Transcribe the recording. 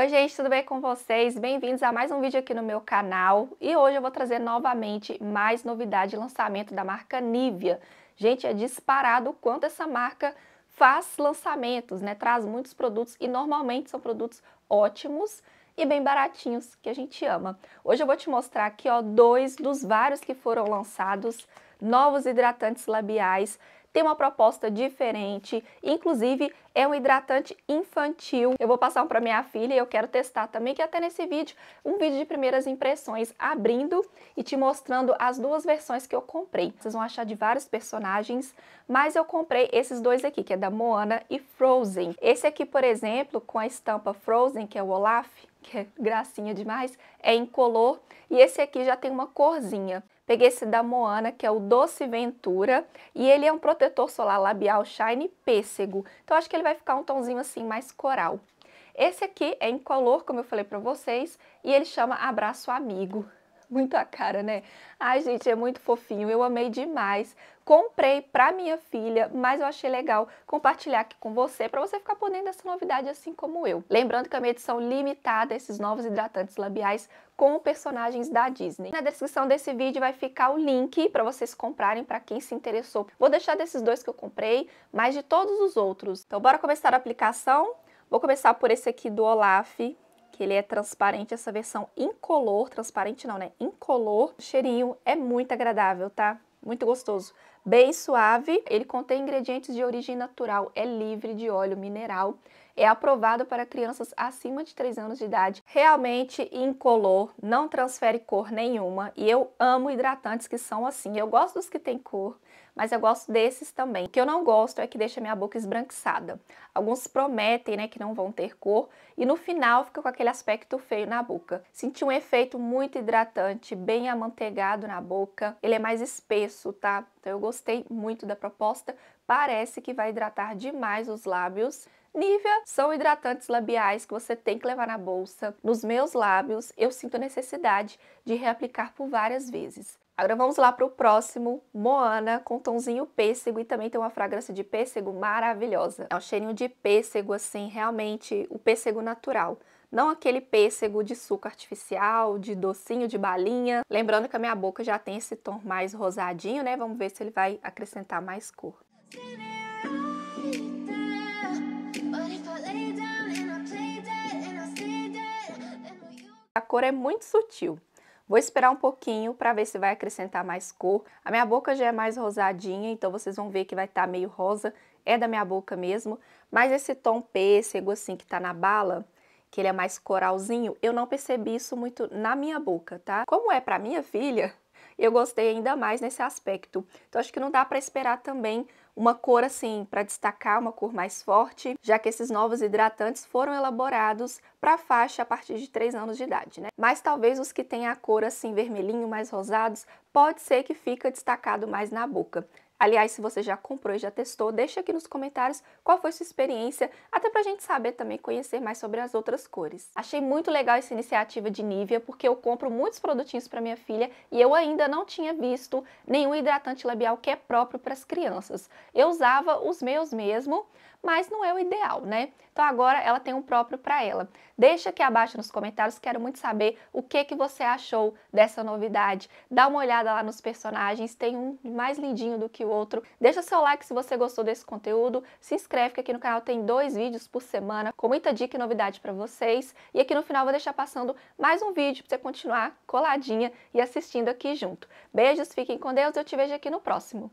Oi gente, tudo bem com vocês? Bem-vindos a mais um vídeo aqui no meu canal e hoje eu vou trazer novamente mais novidade de lançamento da marca Nivea. Gente, é disparado o quanto essa marca faz lançamentos, né? Traz muitos produtos e normalmente são produtos ótimos e bem baratinhos, que a gente ama. Hoje eu vou te mostrar aqui, ó, dois dos vários que foram lançados, novos hidratantes labiais tem uma proposta diferente, inclusive é um hidratante infantil. Eu vou passar um para minha filha e eu quero testar também, que até nesse vídeo, um vídeo de primeiras impressões, abrindo e te mostrando as duas versões que eu comprei. Vocês vão achar de vários personagens, mas eu comprei esses dois aqui, que é da Moana e Frozen. Esse aqui, por exemplo, com a estampa Frozen, que é o Olaf, que é gracinha demais, é incolor, e esse aqui já tem uma corzinha. Peguei esse da Moana, que é o Doce Ventura, e ele é um protetor solar labial shine pêssego. Então acho que ele vai ficar um tonzinho assim mais coral. Esse aqui é incolor, como eu falei para vocês, e ele chama Abraço Amigo muito a cara, né? Ai, gente, é muito fofinho, eu amei demais. Comprei para minha filha, mas eu achei legal compartilhar aqui com você para você ficar podendo dessa novidade assim como eu. Lembrando que é uma edição limitada esses novos hidratantes labiais com personagens da Disney. Na descrição desse vídeo vai ficar o link para vocês comprarem para quem se interessou. Vou deixar desses dois que eu comprei, mas de todos os outros. Então bora começar a aplicação? Vou começar por esse aqui do Olaf, ele é transparente, essa versão incolor, transparente não, né? Incolor, o cheirinho é muito agradável, tá? Muito gostoso. Bem suave, ele contém ingredientes de origem natural, é livre de óleo mineral, é aprovado para crianças acima de 3 anos de idade, realmente incolor, não transfere cor nenhuma e eu amo hidratantes que são assim. Eu gosto dos que têm cor, mas eu gosto desses também. O que eu não gosto é que deixa minha boca esbranquiçada. Alguns prometem, né, que não vão ter cor e no final fica com aquele aspecto feio na boca. Senti um efeito muito hidratante, bem amanteigado na boca. Ele é mais espesso, tá? Então eu gostei muito da proposta, parece que vai hidratar demais os lábios. Nivea são hidratantes labiais que você tem que levar na bolsa. Nos meus lábios, eu sinto a necessidade de reaplicar por várias vezes. Agora vamos lá para o próximo, Moana, com tonzinho pêssego e também tem uma fragrância de pêssego maravilhosa. É um cheirinho de pêssego, assim, realmente o pêssego natural não aquele pêssego de suco artificial, de docinho de balinha. Lembrando que a minha boca já tem esse tom mais rosadinho, né? Vamos ver se ele vai acrescentar mais cor. A cor é muito sutil. Vou esperar um pouquinho para ver se vai acrescentar mais cor. A minha boca já é mais rosadinha, então vocês vão ver que vai estar tá meio rosa. É da minha boca mesmo, mas esse tom pêssego assim que tá na bala, que ele é mais coralzinho, eu não percebi isso muito na minha boca, tá? Como é para minha filha, eu gostei ainda mais nesse aspecto. Então acho que não dá para esperar também uma cor assim para destacar uma cor mais forte, já que esses novos hidratantes foram elaborados para faixa a partir de 3 anos de idade, né? Mas talvez os que têm a cor assim vermelhinho, mais rosados, pode ser que fica destacado mais na boca. Aliás, se você já comprou e já testou, deixa aqui nos comentários qual foi sua experiência, até pra gente saber também conhecer mais sobre as outras cores. Achei muito legal essa iniciativa de Nivea, porque eu compro muitos produtinhos para minha filha e eu ainda não tinha visto nenhum hidratante labial que é próprio para as crianças. Eu usava os meus mesmo, mas não é o ideal, né? Então agora ela tem um próprio para ela. Deixa aqui abaixo nos comentários, quero muito saber o que que você achou dessa novidade. Dá uma olhada lá nos personagens, tem um mais lindinho do que o outro. Deixa seu like se você gostou desse conteúdo, se inscreve que aqui no canal tem dois vídeos por semana com muita dica e novidade para vocês. E aqui no final vou deixar passando mais um vídeo para você continuar coladinha e assistindo aqui junto. Beijos, fiquem com Deus, eu te vejo aqui no próximo.